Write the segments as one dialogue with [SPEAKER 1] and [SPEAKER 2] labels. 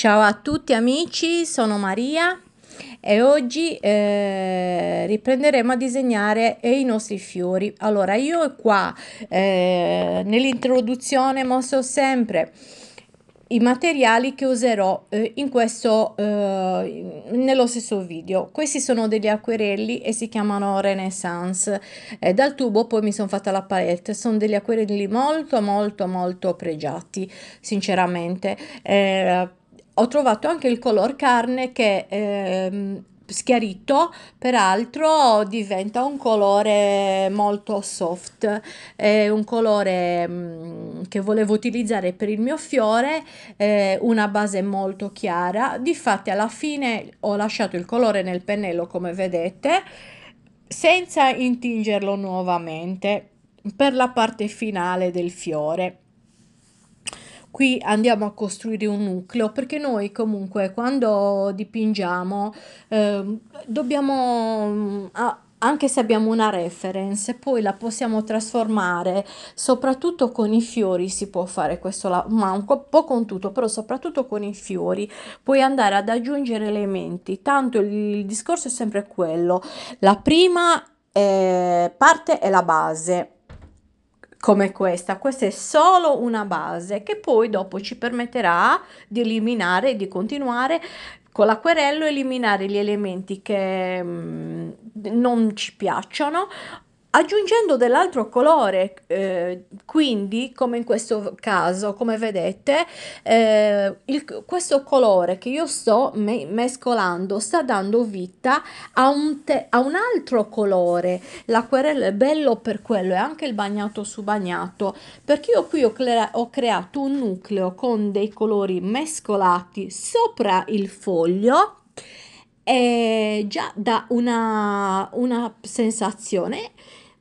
[SPEAKER 1] Ciao a tutti amici, sono Maria e oggi eh, riprenderemo a disegnare i nostri fiori. Allora io qua eh, nell'introduzione mostro sempre i materiali che userò eh, in questo eh, nello stesso video questi sono degli acquerelli e si chiamano renaissance eh, dal tubo poi mi sono fatta la palette sono degli acquerelli molto molto molto pregiati sinceramente eh, ho trovato anche il color carne che ehm, schiarito peraltro diventa un colore molto soft è un colore mm, che volevo utilizzare per il mio fiore una base molto chiara difatti alla fine ho lasciato il colore nel pennello come vedete senza intingerlo nuovamente per la parte finale del fiore qui andiamo a costruire un nucleo perché noi comunque quando dipingiamo eh, dobbiamo... Ah, anche se abbiamo una reference, poi la possiamo trasformare, soprattutto con i fiori si può fare questo, ma un po' con tutto, però soprattutto con i fiori puoi andare ad aggiungere elementi, tanto il discorso è sempre quello, la prima eh, parte è la base, come questa. Questa è solo una base che poi dopo ci permetterà di eliminare, di continuare con l'acquerello eliminare gli elementi che mh, mm, non ci piacciono aggiungendo dell'altro colore eh, quindi come in questo caso come vedete eh, il, questo colore che io sto me mescolando sta dando vita a un, a un altro colore l'acquerello è bello per quello è anche il bagnato su bagnato perché io qui ho, crea ho creato un nucleo con dei colori mescolati sopra il foglio eh, già dà una, una sensazione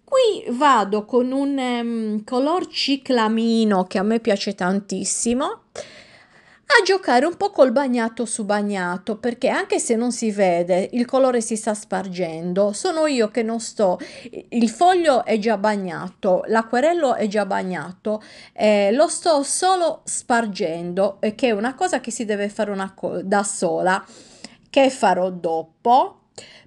[SPEAKER 1] Qui vado con un um, color ciclamino che a me piace tantissimo a giocare un po' col bagnato su bagnato perché anche se non si vede il colore si sta spargendo sono io che non sto il foglio è già bagnato l'acquerello è già bagnato eh, lo sto solo spargendo che è una cosa che si deve fare una co- da sola che farò dopo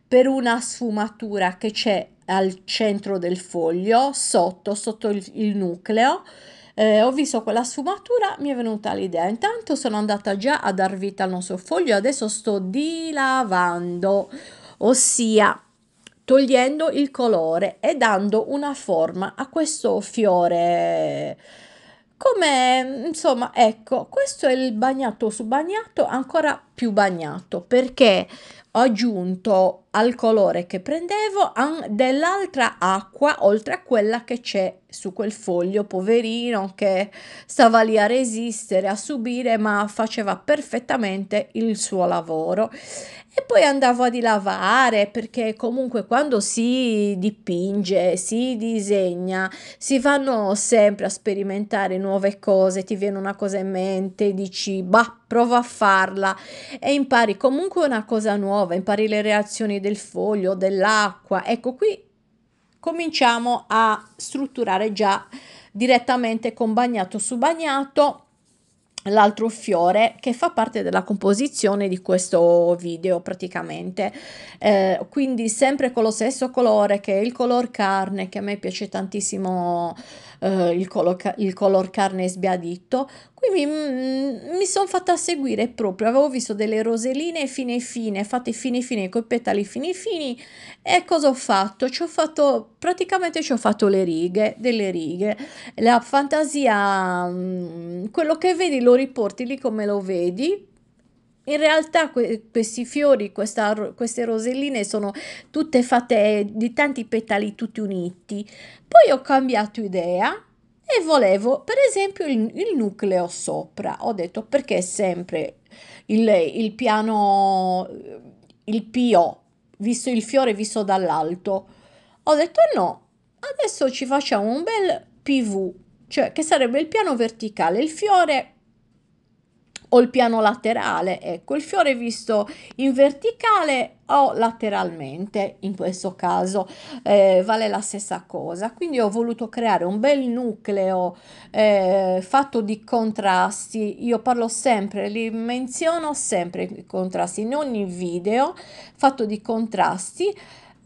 [SPEAKER 1] per una sfumatura che c'è al centro del foglio, sotto, sotto il, il nucleo. Eh, ho visto quella sfumatura, mi è venuta l'idea. Intanto sono andata già a dar vita al nostro foglio, adesso sto dilavando, ossia togliendo il colore e dando una forma a questo fiore. Come, insomma, ecco, questo è il bagnato su bagnato ancora più bagnato perché ho aggiunto al colore che prendevo dell'altra acqua oltre a quella che c'è su quel foglio poverino che stava lì a resistere, a subire, ma faceva perfettamente il suo lavoro. E poi andavo a lavare perché comunque quando si dipinge, si disegna, si vanno sempre a sperimentare nuove cose, ti viene una cosa in mente, dici, bah, prova a farla e impari comunque una cosa nuova, impari le reazioni del foglio, dell'acqua. Ecco qui cominciamo a strutturare già direttamente con bagnato su bagnato l'altro fiore che fa parte della composizione di questo video praticamente eh, quindi sempre con lo stesso colore che è il color carne che a me piace tantissimo eh, il, color, il color carne sbiadito Mm, mi, mi sono fatta seguire proprio, avevo visto delle roseline fine fine, fatte fine fine, con i petali fini fini e cosa ho fatto? Ci ho fatto, praticamente ci ho fatto le righe, delle righe, la fantasia, mm, quello che vedi lo riporti lì come lo vedi, in realtà que- questi fiori, questa, queste roselline sono tutte fatte di tanti petali tutti uniti. Poi ho cambiato idea e volevo per esempio il, il nucleo sopra. Ho detto perché sempre il, il piano, il PO, visto il fiore visto dall'alto. Ho detto no, adesso ci facciamo un bel PV, cioè che sarebbe il piano verticale, il fiore o il piano laterale. Ecco, il fiore visto in verticale o lateralmente, in questo caso eh, vale la stessa cosa. Quindi ho voluto creare un bel nucleo eh, fatto di contrasti. Io parlo sempre, li menziono sempre i contrasti in ogni video, fatto di contrasti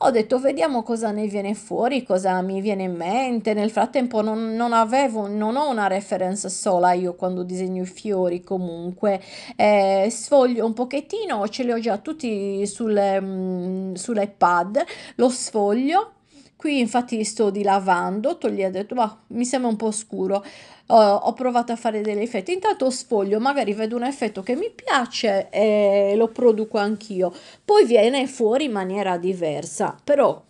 [SPEAKER 1] ho detto vediamo cosa ne viene fuori, cosa mi viene in mente. Nel frattempo non, non avevo, non ho una reference sola io quando disegno i fiori comunque. Eh, sfoglio un pochettino, ce li ho già tutti sulle, mm, sull'iPad, lo sfoglio Qui infatti sto dilavando, togliendo, ha detto, ma mi sembra un po' scuro. Uh, ho provato a fare degli effetti. Intanto sfoglio, magari vedo un effetto che mi piace e lo produco anch'io. Poi viene fuori in maniera diversa, però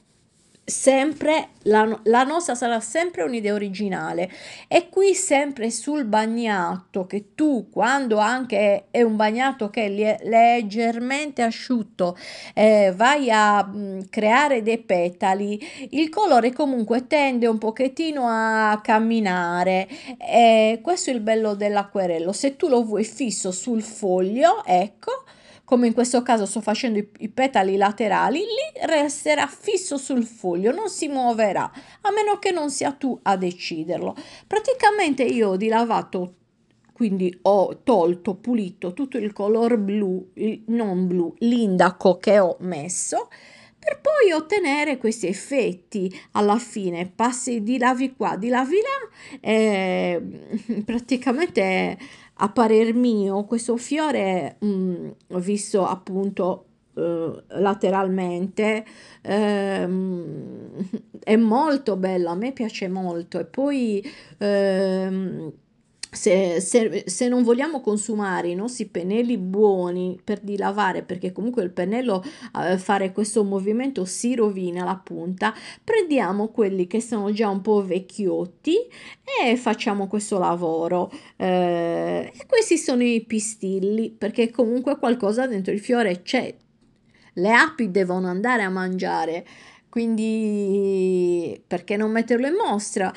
[SPEAKER 1] sempre la, la, nostra sarà sempre un'idea originale e qui sempre sul bagnato che tu quando anche è un bagnato che è leggermente asciutto eh, vai a mh, mm, creare dei petali il colore comunque tende un pochettino a camminare e eh, questo è il bello dell'acquerello se tu lo vuoi fisso sul foglio ecco come in questo caso sto facendo i, i petali laterali, lì resterà fisso sul foglio, non si muoverà, a meno che non sia tu a deciderlo. Praticamente io ho dilavato quindi ho tolto, pulito tutto il color blu, non blu, l'indaco che ho messo per poi ottenere questi effetti alla fine passi di lavi qua di lavi là eh, praticamente a parer mio questo fiore mh, mm, visto appunto eh, lateralmente ehm, è molto bello a me piace molto e poi ehm, se, se, se, non vogliamo consumare i nostri pennelli buoni per dilavare, perché comunque il pennello eh, fare questo movimento si rovina la punta, prendiamo quelli che sono già un po' vecchiotti e facciamo questo lavoro. Eh, e questi sono i pistilli, perché comunque qualcosa dentro il fiore c'è. Le api devono andare a mangiare quindi perché non metterlo in mostra?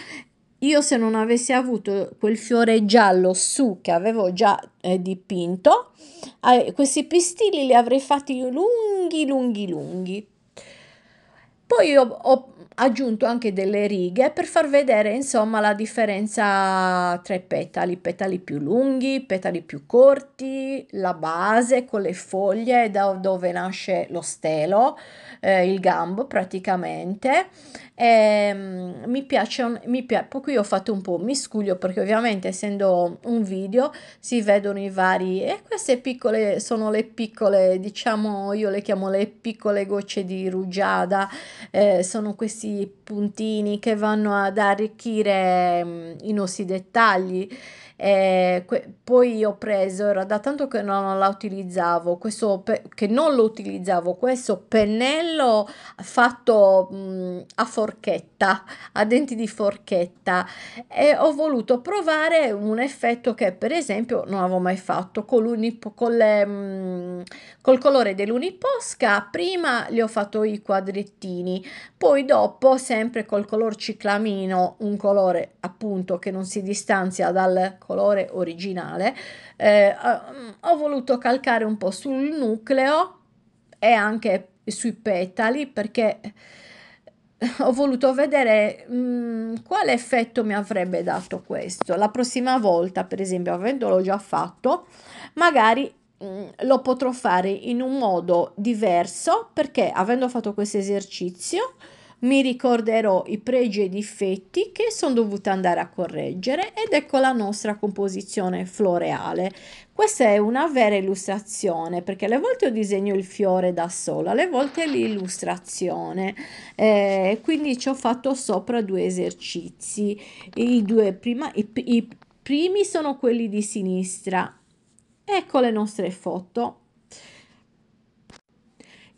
[SPEAKER 1] io se non avessi avuto quel fiore giallo su che avevo già eh, dipinto, eh, questi pistilli li avrei fatti lunghi, lunghi, lunghi. Poi ho, ho aggiunto anche delle righe per far vedere insomma la differenza tra i petali, petali più lunghi, petali più corti, la base con le foglie da dove nasce lo stelo, eh, il gambo praticamente. E, ehm, mi piace, mi piace, qui ho fatto un po' miscuglio perché ovviamente essendo un video si vedono i vari e queste piccole sono le piccole diciamo io le chiamo le piccole gocce di rugiada eh, sono questi puntini che vanno ad arricchire mh, mm, i nostri dettagli eh, que- poi ho preso, era da tanto che non la utilizzavo, questo pe- che non lo utilizzavo, questo pennello fatto mh, mm, a forchetta, a denti di forchetta e ho voluto provare un effetto che per esempio non avevo mai fatto con con le, mh, mm, col colore dell'uniposca, prima li ho fatto i quadrettini, poi dopo sempre col color ciclamino, un colore appunto che non si distanzia dal colore colore originale, eh, ho voluto calcare un po' sul nucleo e anche sui petali perché eh, ho voluto vedere mh, mm, quale effetto mi avrebbe dato questo. La prossima volta, per esempio, avendolo già fatto, magari mm, lo potrò fare in un modo diverso perché avendo fatto questo esercizio mi ricorderò i pregi e difetti che sono dovuta andare a correggere ed ecco la nostra composizione floreale. Questa è una vera illustrazione perché alle volte io disegno il fiore da sola, alle volte l'illustrazione. Eh, quindi ci ho fatto sopra due esercizi. I due prima, i, i primi sono quelli di sinistra. Ecco le nostre foto.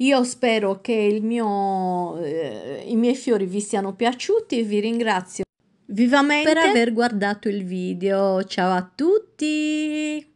[SPEAKER 1] Io spero che mio, eh, i miei fiori vi siano piaciuti e vi ringrazio vivamente per aver guardato il video. Ciao a tutti!